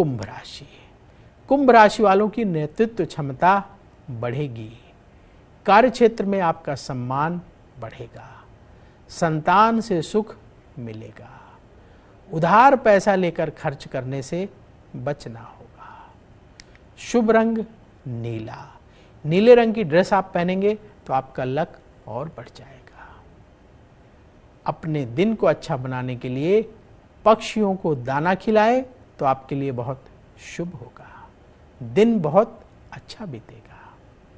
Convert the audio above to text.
कुंभ राशि कुंभ राशि वालों की नेतृत्व क्षमता बढ़ेगी कार्य क्षेत्र में आपका सम्मान बढ़ेगा संतान से सुख मिलेगा उधार पैसा लेकर खर्च करने से बचना होगा शुभ रंग नीला नीले रंग की ड्रेस आप पहनेंगे तो आपका लक और बढ़ जाएगा अपने दिन को अच्छा बनाने के लिए पक्षियों को दाना खिलाएं तो आपके लिए बहुत शुभ होगा दिन बहुत अच्छा बीतेगा